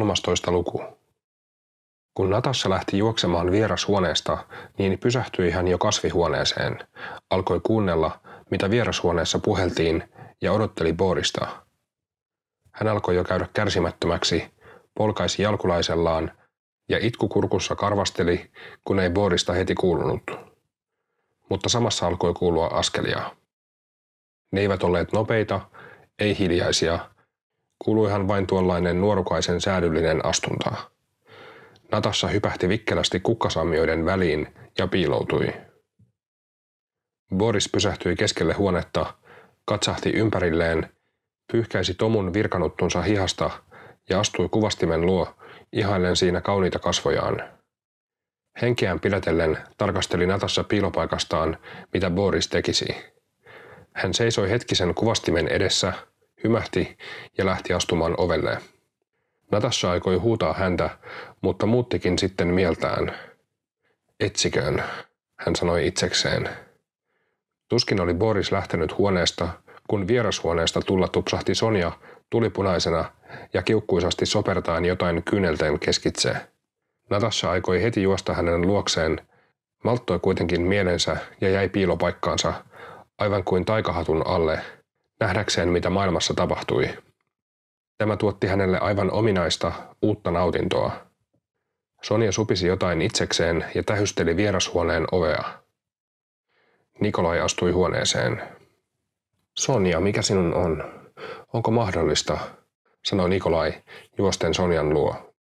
13. luku. Kun Natassa lähti juoksemaan vierashuoneesta, niin pysähtyi hän jo kasvihuoneeseen, alkoi kuunnella, mitä vierashuoneessa puheltiin ja odotteli Borista. Hän alkoi jo käydä kärsimättömäksi, polkaisi jalkulaisellaan ja itkukurkussa karvasteli, kun ei Borista heti kuulunut. Mutta samassa alkoi kuulua askelia. Ne eivät olleet nopeita, ei hiljaisia, kuuluihan vain tuollainen nuorukaisen säädyllinen astunta. Natassa hypähti vikkelästi kukkasammioiden väliin ja piiloutui. Boris pysähtyi keskelle huonetta, katsahti ympärilleen, pyyhkäisi Tomun virkanuttunsa hihasta ja astui kuvastimen luo, ihaillen siinä kauniita kasvojaan. Henkeään pidätellen tarkasteli Natassa piilopaikastaan, mitä Boris tekisi. Hän seisoi hetkisen kuvastimen edessä – hymähti ja lähti astumaan ovelleen. Natasha aikoi huutaa häntä, mutta muuttikin sitten mieltään. Etsiköön, hän sanoi itsekseen. Tuskin oli Boris lähtenyt huoneesta, kun vierashuoneesta tulla tupsahti Sonja tulipunaisena ja kiukkuisasti sopertaan jotain kyynelten keskitse. Natasha aikoi heti juosta hänen luokseen, malttoi kuitenkin mielensä ja jäi piilopaikkaansa, aivan kuin taikahatun alle – nähdäkseen mitä maailmassa tapahtui. Tämä tuotti hänelle aivan ominaista, uutta nautintoa. Sonia supisi jotain itsekseen ja tähysteli vierashuoneen ovea. Nikolai astui huoneeseen. Sonia, mikä sinun on? Onko mahdollista? sanoi Nikolai juosten Sonjan luo.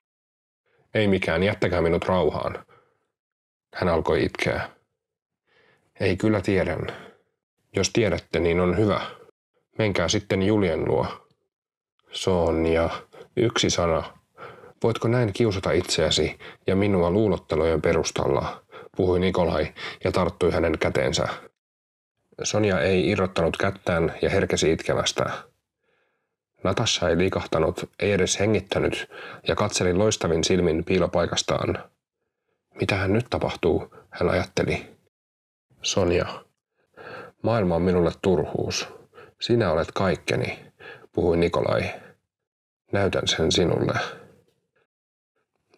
Ei mikään, jättäkää minut rauhaan. Hän alkoi itkeä. Ei kyllä tiedän. Jos tiedätte, niin on hyvä menkää sitten Julien luo. Sonja, yksi sana. Voitko näin kiusata itseäsi ja minua luulottelujen perustalla, puhui Nikolai ja tarttui hänen käteensä. Sonja ei irrottanut kättään ja herkesi itkemästä. Natasha ei liikahtanut, ei edes hengittänyt ja katseli loistavin silmin piilopaikastaan. Mitä hän nyt tapahtuu, hän ajatteli. Sonja, maailma on minulle turhuus. Sinä olet kaikkeni, puhui Nikolai. Näytän sen sinulle.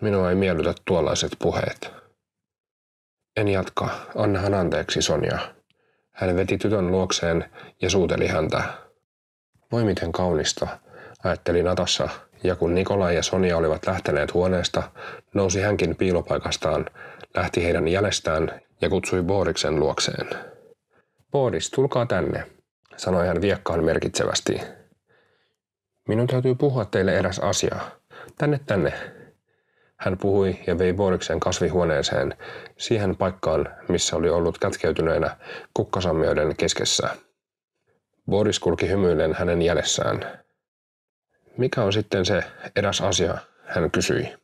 Minua ei miellytä tuollaiset puheet. En jatka, annahan anteeksi Sonja. Hän veti tytön luokseen ja suuteli häntä. Voi miten kaunista, ajatteli Natassa, ja kun Nikolai ja Sonja olivat lähteneet huoneesta, nousi hänkin piilopaikastaan, lähti heidän jäljestään ja kutsui Booriksen luokseen. Boris, tulkaa tänne, sanoi hän viekkaan merkitsevästi. Minun täytyy puhua teille eräs asia. Tänne tänne. Hän puhui ja vei Boriksen kasvihuoneeseen, siihen paikkaan, missä oli ollut kätkeytyneenä kukkasammioiden keskessä. Boris kulki hymyillen hänen jäljessään. Mikä on sitten se eräs asia, hän kysyi.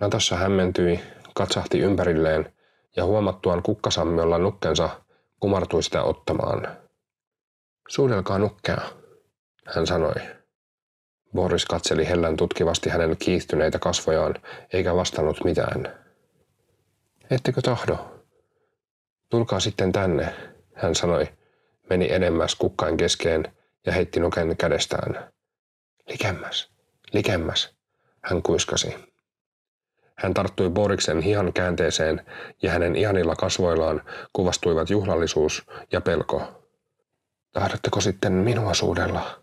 Natassa hämmentyi, katsahti ympärilleen ja huomattuaan kukkasammiolla nukkensa kumartui sitä ottamaan. Suunnelkaa nukkea, hän sanoi. Boris katseli Hellän tutkivasti hänen kiihtyneitä kasvojaan, eikä vastannut mitään. Ettekö tahdo? Tulkaa sitten tänne, hän sanoi, meni enemmäs kukkain keskeen ja heitti nuken kädestään. Likemmäs, likemmäs, hän kuiskasi. Hän tarttui Boriksen hihan käänteeseen ja hänen ihanilla kasvoillaan kuvastuivat juhlallisuus ja pelko. Tahdatteko sitten minua suudella?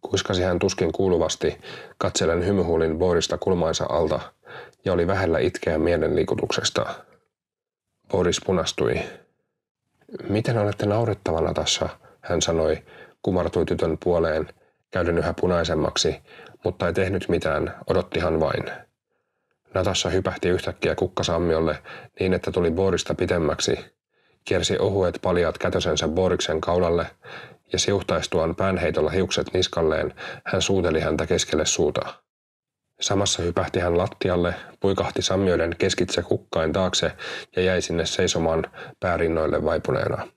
Kuiskasi hän tuskin kuuluvasti, katsellen hymyhuulin Borista kulmaansa alta ja oli vähällä itkeä mielenliikutuksesta. Boris punastui. Miten olette naurettavana tässä, hän sanoi, kumartui tytön puoleen, käyden yhä punaisemmaksi, mutta ei tehnyt mitään, odottihan vain. Natassa hypähti yhtäkkiä kukkasammiolle niin, että tuli Borista pitemmäksi kiersi ohuet paljat kätösensä Boriksen kaulalle ja siuhtaistuaan päänheitolla hiukset niskalleen, hän suuteli häntä keskelle suuta. Samassa hypähti hän lattialle, puikahti sammioiden keskitse kukkain taakse ja jäi sinne seisomaan päärinnoille vaipuneena.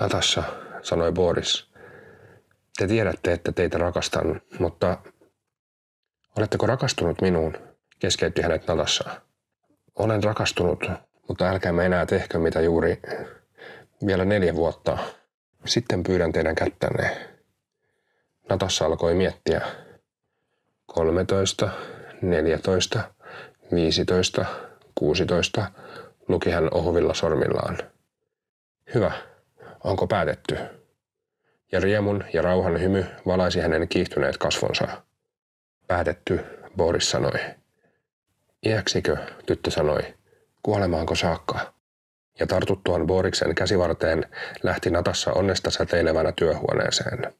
Natassa, sanoi Boris, te tiedätte, että teitä rakastan, mutta oletteko rakastunut minuun? Keskeytti hänet Natassa. Olen rakastunut, mutta älkää me enää tehkö mitä juuri vielä neljä vuotta. Sitten pyydän teidän kättänne. Natassa alkoi miettiä. 13, 14, 15, 16, luki hän ohuvilla sormillaan. Hyvä, onko päätetty? Ja riemun ja rauhan hymy valaisi hänen kiihtyneet kasvonsa. Päätetty, Boris sanoi. Iäksikö, tyttö sanoi kuolemaanko saakka. Ja tartuttuaan Boriksen käsivarteen lähti natassa onnesta säteilevänä työhuoneeseen.